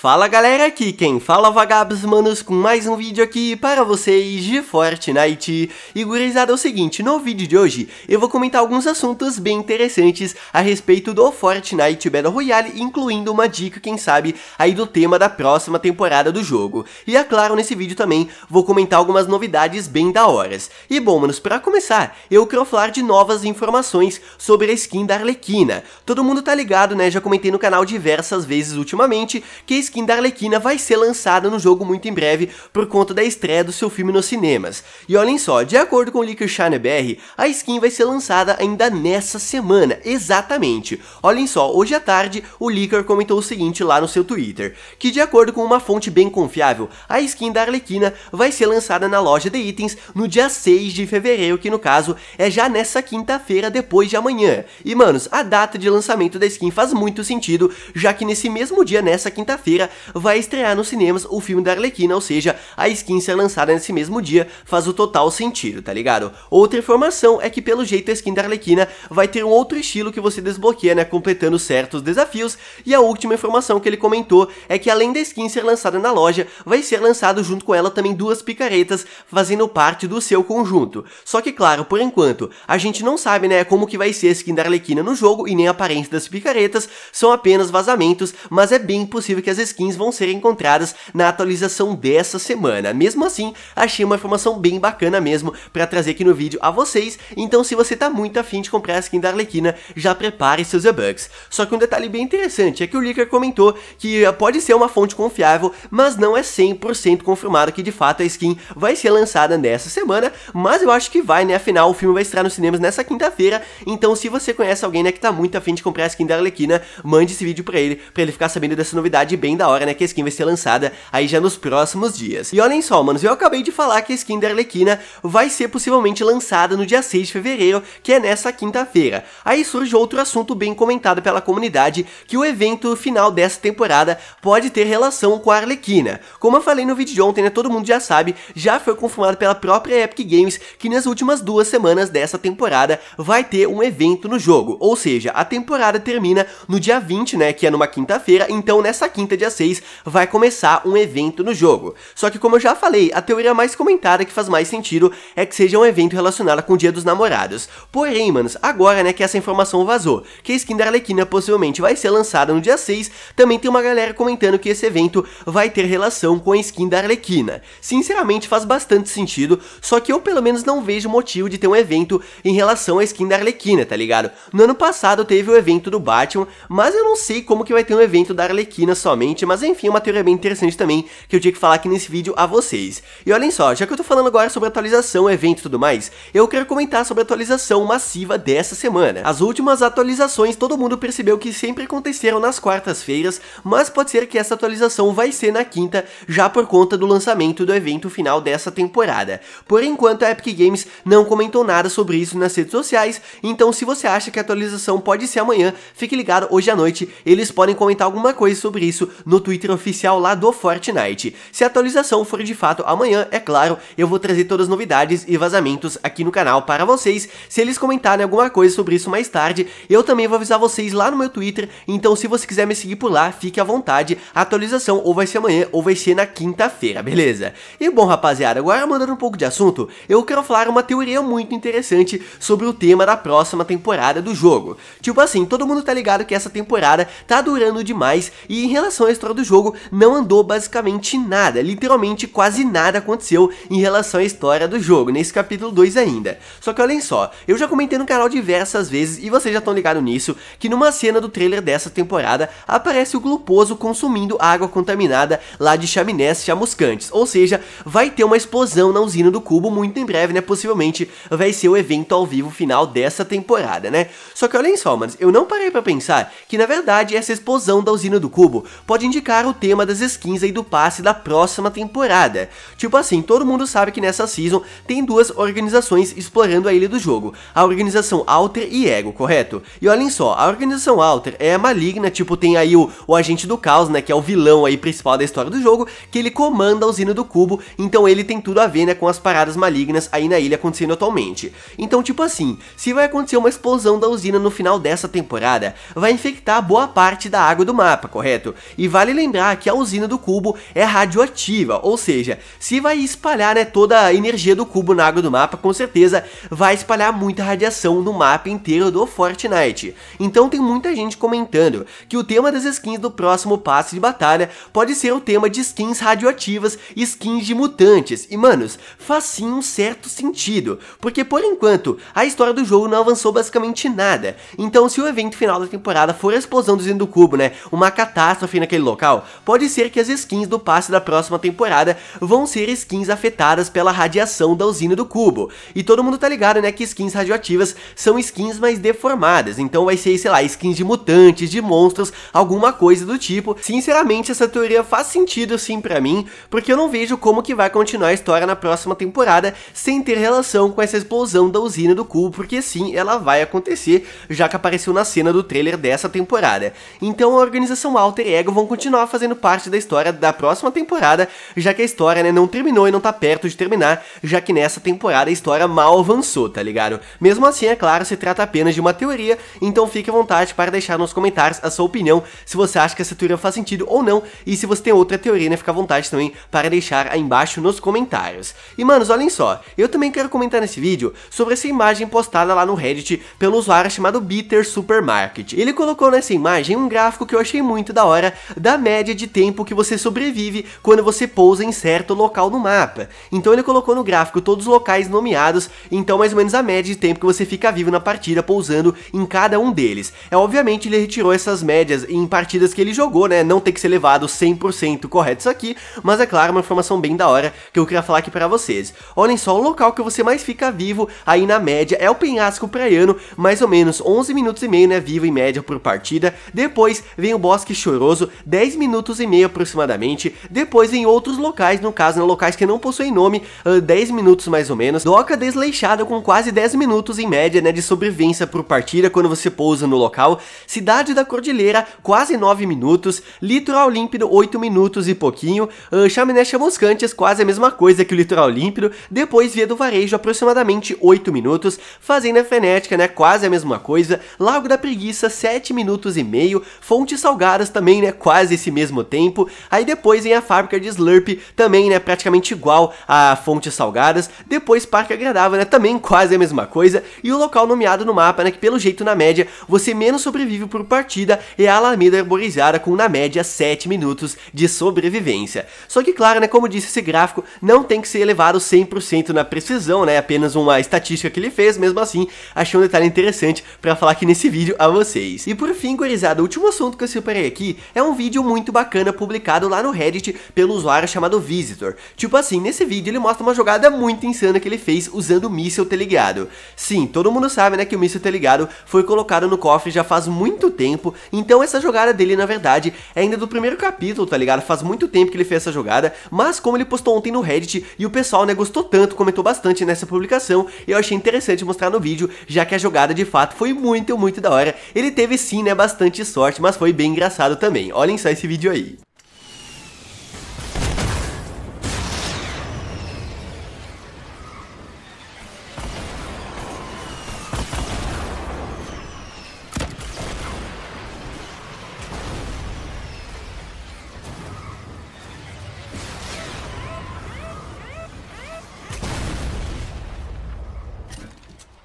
Fala galera, aqui quem fala vagabos manos com mais um vídeo aqui para vocês de Fortnite. E gurizada, é o seguinte, no vídeo de hoje eu vou comentar alguns assuntos bem interessantes a respeito do Fortnite Battle Royale, incluindo uma dica, quem sabe, aí do tema da próxima temporada do jogo. E é claro, nesse vídeo também vou comentar algumas novidades bem da horas. E bom manos, para começar, eu quero falar de novas informações sobre a skin da Arlequina. Todo mundo tá ligado né, já comentei no canal diversas vezes ultimamente que a skin da Arlequina vai ser lançada no jogo muito em breve por conta da estreia do seu filme nos cinemas. E olhem só, de acordo com o Licker BR, a skin vai ser lançada ainda nessa semana, exatamente. Olhem só, hoje à tarde o Licker comentou o seguinte lá no seu Twitter, que de acordo com uma fonte bem confiável, a skin da Arlequina vai ser lançada na loja de itens no dia 6 de fevereiro, que no caso é já nessa quinta-feira depois de amanhã. E manos, a data de lançamento da skin faz muito sentido, já que nesse mesmo dia, nessa quinta-feira, quinta-feira, vai estrear nos cinemas o filme da Arlequina, ou seja, a skin ser lançada nesse mesmo dia faz o total sentido, tá ligado? Outra informação é que pelo jeito a skin da Arlequina vai ter um outro estilo que você desbloqueia, né, completando certos desafios, e a última informação que ele comentou é que além da skin ser lançada na loja, vai ser lançado junto com ela também duas picaretas fazendo parte do seu conjunto. Só que claro, por enquanto, a gente não sabe, né, como que vai ser a skin da Arlequina no jogo e nem a aparência das picaretas, são apenas vazamentos, mas é bem possível que as skins vão ser encontradas na atualização dessa semana. Mesmo assim, achei uma informação bem bacana mesmo para trazer aqui no vídeo a vocês, então se você tá muito afim de comprar a skin da Arlequina, já prepare seus e bugs Só que um detalhe bem interessante é que o Licker comentou que eh, pode ser uma fonte confiável, mas não é 100% confirmado que de fato a skin vai ser lançada nessa semana, mas eu acho que vai, né? Afinal, o filme vai estar nos cinemas nessa quinta-feira, então se você conhece alguém né, que tá muito afim de comprar a skin da Arlequina, mande esse vídeo para ele, para ele ficar sabendo dessa novidade bem da hora, né, que a skin vai ser lançada aí já nos próximos dias. E olhem só, manos, eu acabei de falar que a skin da Arlequina vai ser possivelmente lançada no dia 6 de fevereiro, que é nessa quinta-feira. Aí surge outro assunto bem comentado pela comunidade, que o evento final dessa temporada pode ter relação com a Arlequina. Como eu falei no vídeo de ontem, né, todo mundo já sabe, já foi confirmado pela própria Epic Games que nas últimas duas semanas dessa temporada vai ter um evento no jogo, ou seja, a temporada termina no dia 20, né, que é numa quinta-feira, então nessa quinta dia 6 vai começar um evento no jogo. Só que como eu já falei, a teoria mais comentada que faz mais sentido é que seja um evento relacionado com o Dia dos Namorados. Porém, manos, agora né que essa informação vazou, que a skin da Arlequina possivelmente vai ser lançada no dia 6, também tem uma galera comentando que esse evento vai ter relação com a skin da Arlequina. Sinceramente faz bastante sentido, só que eu pelo menos não vejo motivo de ter um evento em relação à skin da Arlequina, tá ligado? No ano passado teve o evento do Batman, mas eu não sei como que vai ter um evento da Arlequina somente diferente, mas enfim, uma teoria bem interessante também que eu tinha que falar aqui nesse vídeo a vocês. E olhem só, já que eu tô falando agora sobre atualização, evento e tudo mais, eu quero comentar sobre a atualização massiva dessa semana. As últimas atualizações todo mundo percebeu que sempre aconteceram nas quartas-feiras, mas pode ser que essa atualização vai ser na quinta, já por conta do lançamento do evento final dessa temporada. Por enquanto, a Epic Games não comentou nada sobre isso nas redes sociais, então se você acha que a atualização pode ser amanhã, fique ligado, hoje à noite eles podem comentar alguma coisa sobre isso no Twitter oficial lá do Fortnite. Se a atualização for de fato amanhã, é claro, eu vou trazer todas as novidades e vazamentos aqui no canal para vocês. Se eles comentarem alguma coisa sobre isso mais tarde, eu também vou avisar vocês lá no meu Twitter, então se você quiser me seguir por lá, fique à vontade. A atualização ou vai ser amanhã ou vai ser na quinta-feira, beleza? E bom, rapaziada, agora mudando um pouco de assunto, eu quero falar uma teoria muito interessante sobre o tema da próxima temporada do jogo. Tipo assim, todo mundo tá ligado que essa temporada tá durando demais e em relação a história do jogo não andou basicamente nada, literalmente quase nada aconteceu em relação à história do jogo, nesse capítulo 2 ainda. Só que olhem só, eu já comentei no canal diversas vezes, e vocês já estão ligados nisso, que numa cena do trailer dessa temporada aparece o Gluposo consumindo água contaminada lá de chaminés chamuscantes, ou seja, vai ter uma explosão na usina do cubo muito em breve, né, possivelmente vai ser o evento ao vivo final dessa temporada, né. Só que olhem só, manos, eu não parei pra pensar que na verdade essa explosão da usina do cubo pode pode indicar o tema das skins aí do passe da próxima temporada. Tipo assim, todo mundo sabe que nessa season tem duas organizações explorando a ilha do jogo, a organização Alter e Ego, correto? E olhem só, a organização Alter é maligna, tipo tem aí o, o agente do caos, né, que é o vilão aí principal da história do jogo, que ele comanda a usina do cubo, então ele tem tudo a ver, né, com as paradas malignas aí na ilha acontecendo atualmente. Então, tipo assim, se vai acontecer uma explosão da usina no final dessa temporada, vai infectar boa parte da água do mapa, correto? E vale lembrar que a usina do cubo é radioativa, ou seja, se vai espalhar né, toda a energia do cubo na água do mapa, com certeza vai espalhar muita radiação no mapa inteiro do Fortnite. Então tem muita gente comentando que o tema das skins do próximo passe de batalha pode ser o tema de skins radioativas e skins de mutantes. E manos, faz sim um certo sentido, porque por enquanto a história do jogo não avançou basicamente nada. Então se o evento final da temporada for a explosão do Zeno do Cubo, né, uma catástrofe naquele naquele local, pode ser que as skins do passe da próxima temporada vão ser skins afetadas pela radiação da usina do cubo. E todo mundo tá ligado, né, que skins radioativas são skins mais deformadas, então vai ser, sei lá, skins de mutantes, de monstros, alguma coisa do tipo. Sinceramente, essa teoria faz sentido sim para mim, porque eu não vejo como que vai continuar a história na próxima temporada sem ter relação com essa explosão da usina do cubo, porque sim, ela vai acontecer, já que apareceu na cena do trailer dessa temporada. Então a organização Alter Ego vão continuar fazendo parte da história da próxima temporada, já que a história né, não terminou e não tá perto de terminar, já que nessa temporada a história mal avançou, tá ligado? Mesmo assim, é claro, se trata apenas de uma teoria, então fique à vontade para deixar nos comentários a sua opinião, se você acha que essa teoria faz sentido ou não, e se você tem outra teoria, né, fica à vontade também para deixar aí embaixo nos comentários. E manos, olhem só, eu também quero comentar nesse vídeo sobre essa imagem postada lá no Reddit pelo usuário chamado Bitter Supermarket. Ele colocou nessa imagem um gráfico que eu achei muito da hora da média de tempo que você sobrevive quando você pousa em certo local no mapa. Então ele colocou no gráfico todos os locais nomeados, então mais ou menos a média de tempo que você fica vivo na partida pousando em cada um deles. É obviamente ele retirou essas médias em partidas que ele jogou, né? Não tem que ser levado 100% correto isso aqui, mas é claro, uma informação bem da hora que eu queria falar aqui para vocês. Olhem só, o local que você mais fica vivo aí na média é o penhasco praiano, mais ou menos 11 minutos e meio, né, vivo em média por partida. Depois vem o bosque choroso, 10 minutos e meio aproximadamente, depois em outros locais, no caso, né, locais que não possuem nome, uh, ah, 10 minutos mais ou menos, doca desleixada com quase 10 minutos em média né, de sobrevivência por partida quando você pousa no local, Cidade da Cordilheira quase 9 minutos, Litoral Límpido 8 minutos e pouquinho, uh, Chaminé Chamuscantes quase a mesma coisa que o Litoral Límpido, depois Via do Varejo aproximadamente 8 minutos, Fazenda fenética né, quase a mesma coisa, Lago da Preguiça 7 minutos e meio, Fontes Salgadas também né, quase quase esse mesmo tempo. Aí depois vem a fábrica de Slurp, também, né, praticamente igual a fontes salgadas. Depois Parque Agradável, né, também quase a mesma coisa. E o local nomeado no mapa, né, que pelo jeito na média você menos sobrevive por partida é a Alameda Arborizada com na média 7 minutos de sobrevivência. Só que claro, né, como disse esse gráfico, não tem que ser elevado 100% na precisão, né, apenas uma estatística que ele fez, mesmo assim, achei um detalhe interessante para falar aqui nesse vídeo a vocês. E por fim, gurizada, o último assunto que eu separei aqui é um vídeo muito bacana publicado lá no Reddit pelo usuário chamado Visitor. Tipo assim, nesse vídeo ele mostra uma jogada muito insana que ele fez usando o míssil teleguiado. Tá sim, todo mundo sabe né, que o míssil teleguiado tá foi colocado no cofre já faz muito tempo, então essa jogada dele na verdade é ainda do primeiro capítulo, tá ligado? Faz muito tempo que ele fez essa jogada, mas como ele postou ontem no Reddit e o pessoal né, gostou tanto, comentou bastante nessa publicação, eu achei interessante mostrar no vídeo, já que a jogada de fato foi muito, muito da hora. Ele teve sim né, bastante sorte, mas foi bem engraçado também. Olha para esse vídeo aí.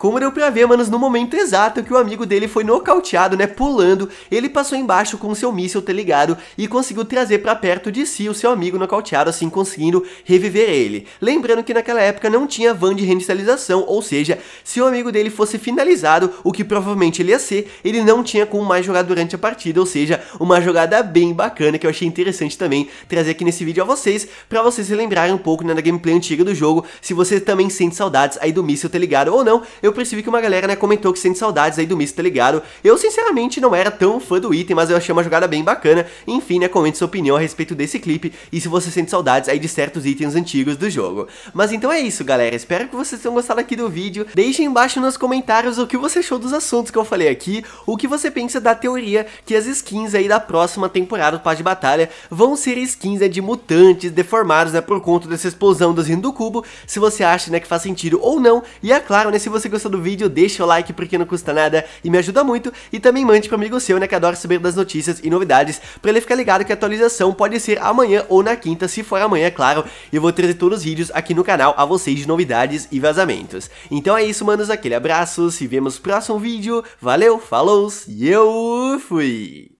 Como deu pra ver, manos, no momento exato que o amigo dele foi nocauteado, né, pulando, ele passou embaixo com seu míssil, tá ligado? E conseguiu trazer pra perto de si o seu amigo nocauteado, assim conseguindo reviver ele. Lembrando que naquela época não tinha van de reinicialização, ou seja, se o amigo dele fosse finalizado, o que provavelmente ele ia ser, ele não tinha como mais jogar durante a partida, ou seja, uma jogada bem bacana que eu achei interessante também trazer aqui nesse vídeo a vocês, pra vocês se lembrarem um pouco né, da gameplay antiga do jogo, se você também sente saudades aí do míssil, tá ligado? Ou não, eu percebi que uma galera, né, comentou que sente saudades aí do misto tá ligado? Eu, sinceramente, não era tão fã do item, mas eu achei uma jogada bem bacana. Enfim, né, comente sua opinião a respeito desse clipe e se você sente saudades aí de certos itens antigos do jogo. Mas então é isso, galera. Espero que vocês tenham gostado aqui do vídeo. Deixem embaixo nos comentários o que você achou dos assuntos que eu falei aqui, o que você pensa da teoria que as skins aí da próxima temporada do Paz de Batalha vão ser skins né, de mutantes deformados, né, por conta dessa explosão dos do cubo, se você acha, né, que faz sentido ou não. E é claro, né, se você gostou do vídeo, deixa o like porque não custa nada e me ajuda muito. E também mande pro amigo seu, né, que adora saber das notícias e novidades, pra ele ficar ligado que a atualização pode ser amanhã ou na quinta, se for amanhã, é claro. E eu vou trazer todos os vídeos aqui no canal a vocês de novidades e vazamentos. Então é isso, manos, aquele abraço, se vemos no próximo vídeo, valeu, falou e eu fui!